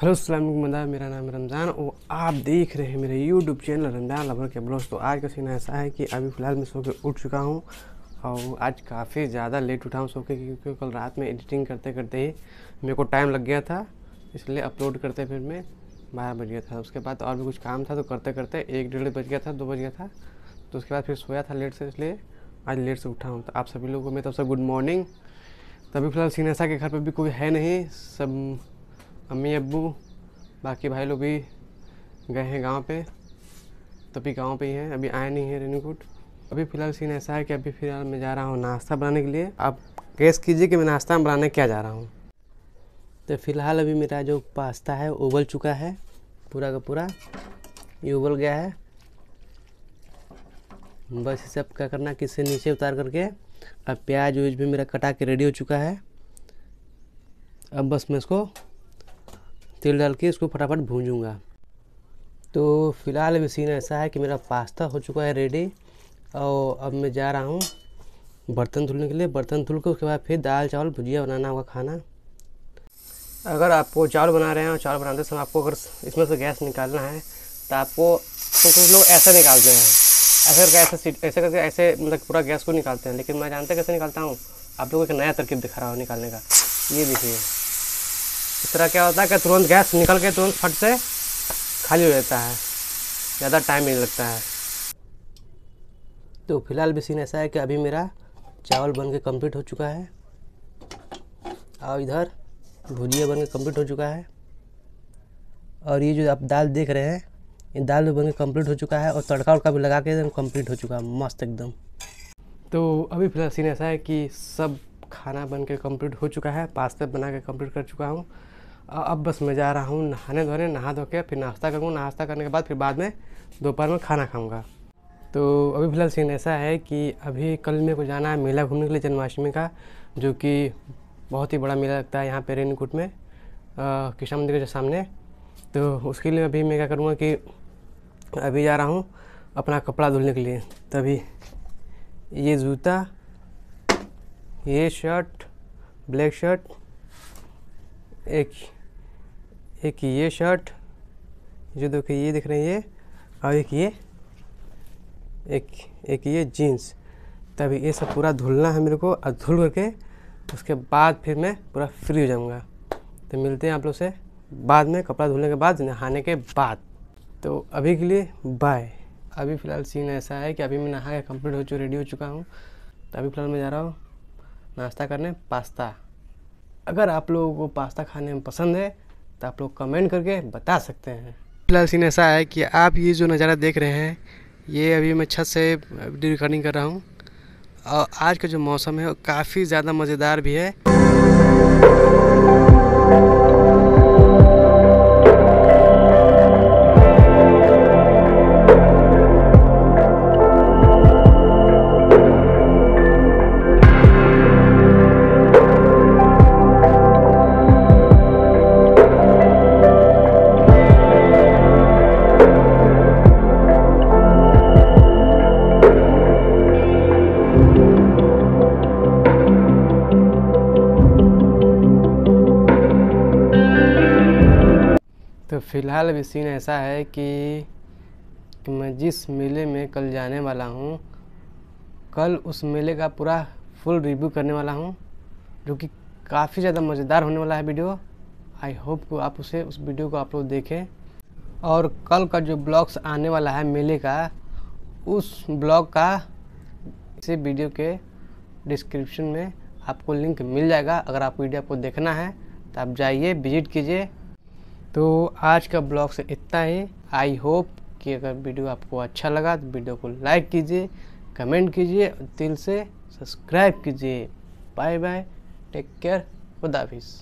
hello सलाम मदा मेरा नाम रमज़ान और आप देख रहे हैं मेरे यूट्यूब चैनल रमज़ान लवर के ब्लॉग तो आज का सीन ऐसा है कि अभी फ़िलहाल मैं सो के उठ चुका हूँ और आज काफ़ी ज़्यादा लेट उठा हूँ सो के क्योंकि कल रात में एडिटिंग करते करते ही मेरे को टाइम लग गया था इसलिए अपलोड करते फिर मैं बारह बज गया था उसके बाद और भी कुछ काम था तो करते करते एक डेढ़ बज गया था दो बज गया था तो उसके बाद फिर सोया था लेट से इसलिए आज लेट से उठा हूँ तो आप सभी लोगों को मैं तब तो से गुड मॉर्निंग तभी फिलहाल सीन ऐसा के घर पर भी कोई है नहीं सब अम्मी अब्बू बाकी भाई लोग भी गए हैं गांव पे तभी गांव पे ही हैं अभी आए नहीं हैं रेनूकूट अभी फ़िलहाल सीन ऐसा है कि अभी फ़िलहाल मैं जा रहा हूँ नाश्ता बनाने के लिए आप गैस कीजिए कि मैं नाश्ता बनाने क्या जा रहा हूँ तो फिलहाल अभी मेरा जो पास्ता है उबल चुका है पूरा का पूरा ये उबल गया है बस इसे अब क्या करना कि नीचे उतार करके अब प्याज व्यूज भी मेरा कटा के रेडी हो चुका है अब बस मैं इसको तेल डाल के इसको फटाफट भूंजूँगा तो फ़िलहाल अभी सीन ऐसा है कि मेरा पास्ता हो चुका है रेडी और अब मैं जा रहा हूँ बर्तन धुलने के लिए बर्तन धुल के उसके बाद फिर दाल चावल भुजिया बनाना होगा खाना अगर आपको चावल बना रहे हैं और चावल बनाते समय आपको अगर इसमें से गैस निकालना है तो आपको तो कुछ लोग ऐसे निकालते हैं ऐसे करके ऐसे सीट ऐसे करके ऐसे मतलब पूरा गैस को निकालते हैं लेकिन मैं जानते कैसे निकालता हूँ आप लोगों को एक नया तरकीब दिखा रहा हूँ निकालने का ये देखिए इस तरह क्या होता है कि तुरंत गैस निकल के तुरंत फट से खाली हो जाता है ज़्यादा टाइम नहीं लगता है तो फिलहाल भी सीन ऐसा है कि अभी मेरा चावल बन के कम्प्लीट हो चुका है और इधर भुजिया बन के कम्प्लीट हो चुका है और ये जो आप दाल देख रहे हैं ये दाल भी बन के कम्प्लीट हो चुका है और तड़का उड़का भी लगा के एकदम कम्प्लीट हो चुका है मस्त एकदम तो अभी फिलहाल सीन ऐसा है कि सब खाना बन के कम्प्लीट हो चुका है पास्ता बना के कम्प्लीट कर चुका हूँ अब बस मैं जा रहा हूँ नहाने धोने नहा धो के फिर नाश्ता करूँगा नाश्ता करने के बाद फिर बाद में दोपहर में खाना खाऊँगा तो अभी फ़िलहाल सीन ऐसा है कि अभी कल मेरे को जाना है मेला घूमने के लिए जन्माष्टमी का जो कि बहुत ही बड़ा मेला लगता है यहाँ पे रेनकूट में कृष्ण मंदिर के सामने तो उसके लिए अभी मैं क्या करूँगा कि अभी जा रहा हूँ अपना कपड़ा धुलने के लिए तभी ये जूता ये शर्ट ब्लैक शर्ट एक एक ये शर्ट जो देखो ये दिख रही है और एक ये एक एक ये जीन्स तब ये सब पूरा धुलना है मेरे को और धुल करके उसके बाद फिर मैं पूरा फ्री हो जाऊँगा तो मिलते हैं आप लोग से बाद में कपड़ा धुलने के बाद नहाने के बाद तो अभी के लिए बाय अभी फ़िलहाल सीन ऐसा है कि अभी मैं नहा के कंप्लीट हो चुका रेडी हो चुका हूँ तो अभी फ़िलहाल मैं जा रहा हूँ नाश्ता करने पास्ता अगर आप लोगों को पास्ता खाने में पसंद है तो आप लोग कमेंट करके बता सकते हैं फिलहाल सीन ऐसा है कि आप ये जो नज़ारा देख रहे हैं ये अभी मैं छत से वीडियो रिकॉर्डिंग कर रहा हूँ और आज का जो मौसम है वो काफ़ी ज़्यादा मज़ेदार भी है फ़िलहाल अभी सीन ऐसा है कि मैं जिस मेले में कल जाने वाला हूँ कल उस मेले का पूरा फुल रिव्यू करने वाला हूँ जो कि काफ़ी ज़्यादा मज़ेदार होने वाला है वीडियो आई होप को आप उसे उस वीडियो को आप लोग देखें और कल का जो ब्लॉग्स आने वाला है मेले का उस ब्लॉग का इसी वीडियो के डिस्क्रिप्शन में आपको लिंक मिल जाएगा अगर आप वीडियो आपको देखना है तो आप जाइए विजिट कीजिए तो आज का ब्लॉग से इतना ही आई होप कि अगर वीडियो आपको अच्छा लगा तो वीडियो को लाइक कीजिए कमेंट कीजिए दिल से सब्सक्राइब कीजिए बाय बाय टेक केयर खुदाफिज़